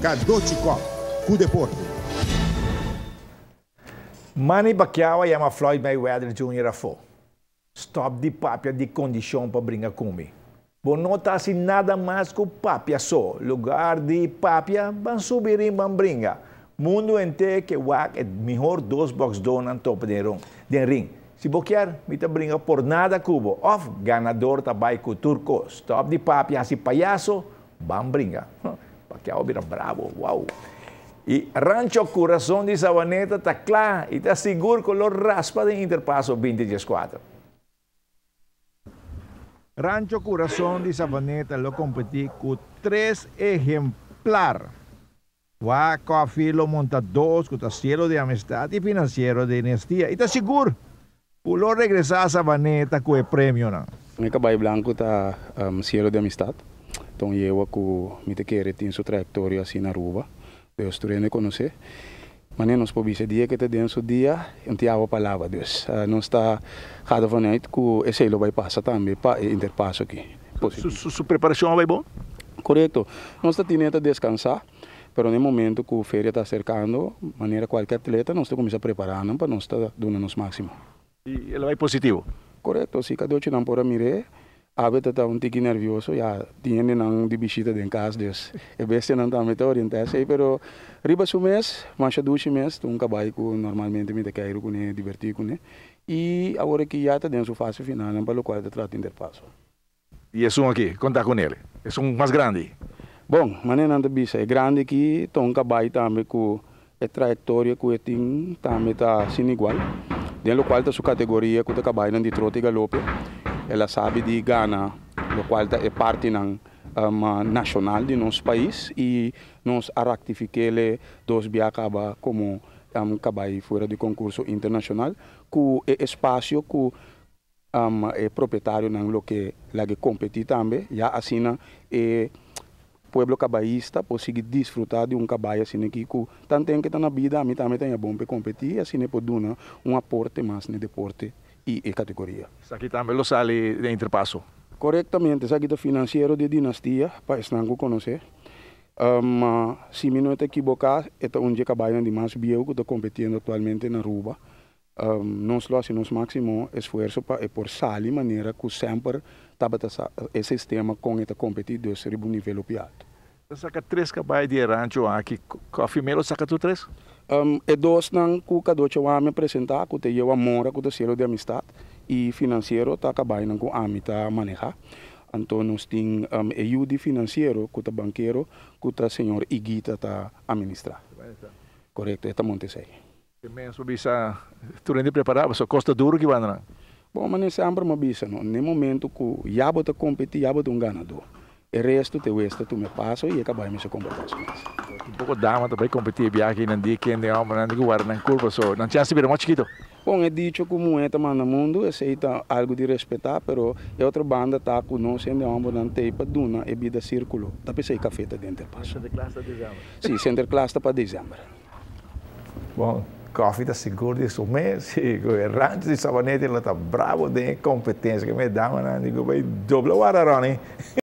Cardotti Cop, Cu Deporto. Manny Pacquiao chama Floyd Mayweather Jr. a Stop de papia de condição para brincar comigo. Vou notar assim nada mais que papia só. Lugar de papia, vão subir e vão brincar. Mundo inteiro que o é melhor dos box donan top de ring. De ring. Se boquear, me tá brinca por nada cubo. Off, ganador tá vai com turco. Stop de papia, assim palhaço, vão brincar. Paquiao mira bravo, wow. Y Rancho Corazón de Sabaneta está claro y está seguro con los raspa de Interpaso 2014. Rancho Corazón de Sabaneta lo competí con tres ejemplares. Guaco, Afilo, Montados, Cielo de Amistad y Financiero de Dinastía. Y está seguro. Pulo regresar a Sabaneta con el premio. No? Mi caballo blanco está um, Cielo de Amistad. Então eu aku mite querer tin su trajectoria assim na ruba Deus tu rende conhecer. Mas nem podemos dizer que te dentro dia, não te há palavra Deus. Uh, ah, não está cada vanite que esse lo vai passar também para eh, interpasso aqui. Su, su, su preparação vai bom? Correto. Nós está tendo descansar. Pero no momento que a feira está cercando, maneira qualquer atleta, nós começa a preparar para nós estar dando o máximo. E ele vai positivo? Correto, sim, cada um por a mirar habita ta un tiki nervioso, ya tiene nang di bisita den kas des. E não tá tamme ta orientase, pero riba su mês, mancha duci mes, tu un cabai ku normalmente mi te cairo kune divertir kune. E agora que já tá dentro da fase final, não pelo qual eu trato interpasso. E é um aqui, contar com ele. é um mais grande. Bom, mané não bisa, é grande que tonca bai também com a trajetória que tem também tá sin igual. Dentro do qual tá sua categoria, que o cabai não de trote e galope ela sabe de Gana, o qual é parte não, um, eh, nacional de nosso país e nós ratificamos dois biacaba como um, eh, cabai fora de concurso internacional com é espaço com eh, um, é proprietário não que lage competir também já assina e é povo cabaísta conseguir desfrutar de um cabai assim aqui com tanto tem que está na vida a mim também tem é bom para competir assim é por dar né, um aporte mais no né, deporte e categoria. Isso aqui também lo sale de interpaso. Correctamente, aqui é tá financeiro de dinastia para não conocer. Um, se me não te equivocas, é onde un caballo de más que está competindo atualmente na Ruba. Um, nós fazemos o máximo esforço para é por sair maneira que sempre tá tabata esse sistema com esta competição sobre o nível piado. Saca três cabais de rancho aqui, a Você saca tu três? Um, e dos não cuca do que me apresentar, que eu amor, que eu cielo de amistade e financeiro tá acabando com a mim tá manejar. Então nós tem um, ajuda financeiro que o banqueiro, que o senhor Iguita tá administrar. Correto, está monte sei. Também sobre essa turenda preparada, só costa duro que vai Bom, mas sempre me não. no momento que já vou competir, já vou um ganador. Il resto te questo tu mi passo e che vai mi si comportato. Un poco dama per competire bianchi in andi che andiamo non andiamo guarda in colpa so non c'è sibire ma chiquito. Con è dicho come è tamanda mondo e sei algo di rispettare però è altra banda ta con noi se andiamo da te per duna e bida circolo. Da pensei caffè dentro passo. Center class da dicembre. Sì, center class da dicembre. Buono. Coffee da sicuro di su me, sì, con il rancio di Sabanetti, la bravo di competenza che mi davano, dico, vai doppio, guarda Ronnie.